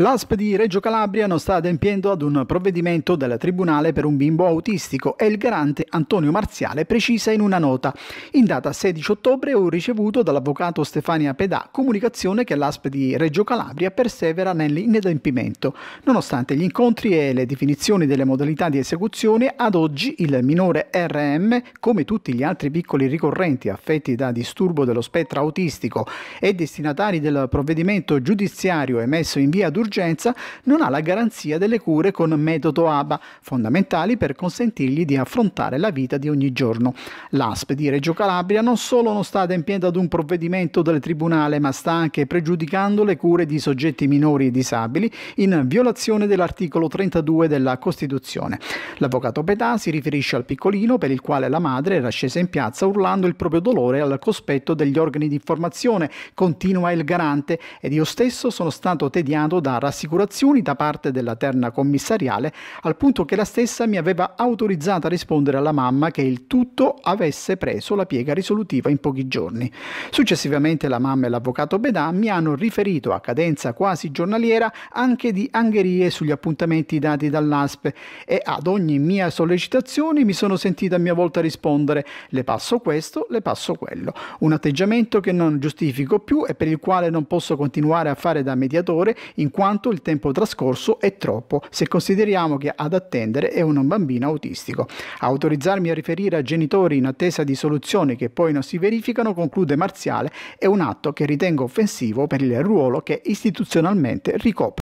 L'ASP di Reggio Calabria non sta adempiendo ad un provvedimento del Tribunale per un bimbo autistico e il garante Antonio Marziale precisa in una nota. In data 16 ottobre ho ricevuto dall'avvocato Stefania Pedà comunicazione che l'ASP di Reggio Calabria persevera nell'inadempimento. Nonostante gli incontri e le definizioni delle modalità di esecuzione, ad oggi il minore RM, come tutti gli altri piccoli ricorrenti affetti da disturbo dello spettro autistico e destinatari del provvedimento giudiziario emesso in via d'urgenza, d'urgenza non ha la garanzia delle cure con metodo ABA, fondamentali per consentirgli di affrontare la vita di ogni giorno. L'ASP di Reggio Calabria non solo non sta adempiendo ad un provvedimento del Tribunale, ma sta anche pregiudicando le cure di soggetti minori e disabili in violazione dell'articolo 32 della Costituzione. L'avvocato Petà si riferisce al piccolino per il quale la madre era scesa in piazza urlando il proprio dolore al cospetto degli organi di informazione, continua il garante, ed io stesso sono stato tediato da rassicurazioni da parte della terna commissariale, al punto che la stessa mi aveva autorizzata a rispondere alla mamma che il tutto avesse preso la piega risolutiva in pochi giorni. Successivamente la mamma e l'avvocato Bedà mi hanno riferito a cadenza quasi giornaliera anche di angherie sugli appuntamenti dati dall'ASP e ad ogni mia sollecitazione mi sono sentita a mia volta rispondere le passo questo, le passo quello. Un atteggiamento che non giustifico più e per il quale non posso continuare a fare da mediatore in quanto quanto il tempo trascorso è troppo se consideriamo che ad attendere è un bambino autistico. Autorizzarmi a riferire a genitori in attesa di soluzioni che poi non si verificano, conclude Marziale, è un atto che ritengo offensivo per il ruolo che istituzionalmente ricopre.